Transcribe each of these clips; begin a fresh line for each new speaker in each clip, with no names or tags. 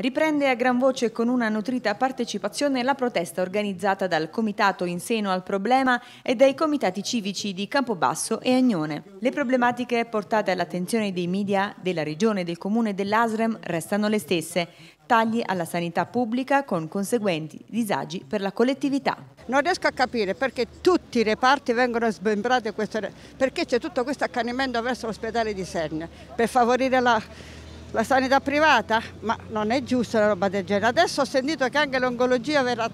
Riprende a gran voce con una nutrita partecipazione la protesta organizzata dal Comitato in seno al problema e dai comitati civici di Campobasso e Agnone. Le problematiche portate all'attenzione dei media della regione, del comune e dell'Asrem restano le stesse. Tagli alla sanità pubblica con conseguenti disagi per la collettività.
Non riesco a capire perché tutti i reparti vengono sbembrati, perché c'è tutto questo accanimento verso l'ospedale di Sernia per favorire la la sanità privata? Ma non è giusto una roba del genere. Adesso ho sentito che anche l'oncologia verrà,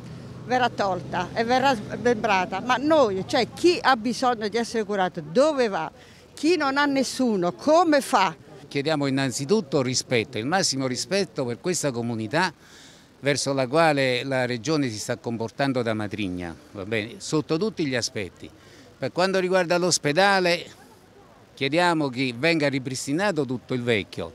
verrà tolta e verrà smembrata, ma noi, cioè chi ha bisogno di essere curato, dove va? Chi non ha nessuno, come fa?
Chiediamo innanzitutto rispetto, il massimo rispetto per questa comunità verso la quale la Regione si sta comportando da matrigna, sotto tutti gli aspetti. Per quanto riguarda l'ospedale, chiediamo che venga ripristinato tutto il vecchio,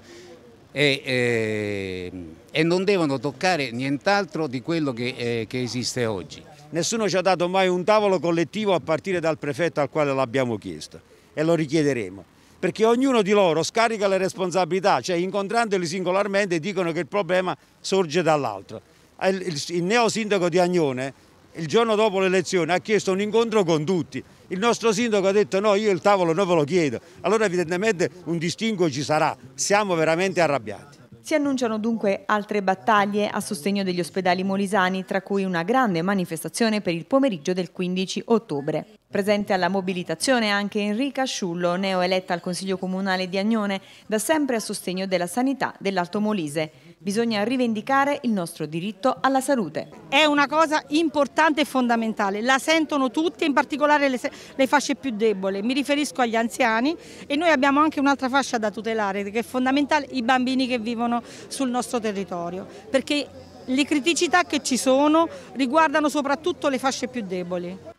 e, eh, e non devono toccare nient'altro di quello che, eh, che esiste oggi. Nessuno
ci ha dato mai un tavolo collettivo a partire dal prefetto al quale l'abbiamo chiesto e lo richiederemo perché ognuno di loro scarica le responsabilità, cioè incontrandoli singolarmente dicono che il problema sorge dall'altro. Il, il sindaco di Agnone il giorno dopo l'elezione ha chiesto un incontro con tutti. Il nostro sindaco ha detto no, io il tavolo non ve lo chiedo. Allora evidentemente un distinguo ci sarà. Siamo veramente arrabbiati.
Si annunciano dunque altre battaglie a sostegno degli ospedali molisani, tra cui una grande manifestazione per il pomeriggio del 15 ottobre. Presente alla mobilitazione anche Enrica Sciullo, neoeletta al Consiglio Comunale di Agnone, da sempre a sostegno della sanità dell'Alto Molise. Bisogna rivendicare il nostro diritto alla salute. È una cosa importante e fondamentale,
la sentono tutti, in particolare le, le fasce più deboli. Mi riferisco agli anziani e noi abbiamo anche un'altra fascia da tutelare, che è fondamentale, i bambini che vivono sul nostro territorio. Perché le criticità che ci sono riguardano soprattutto le fasce più deboli.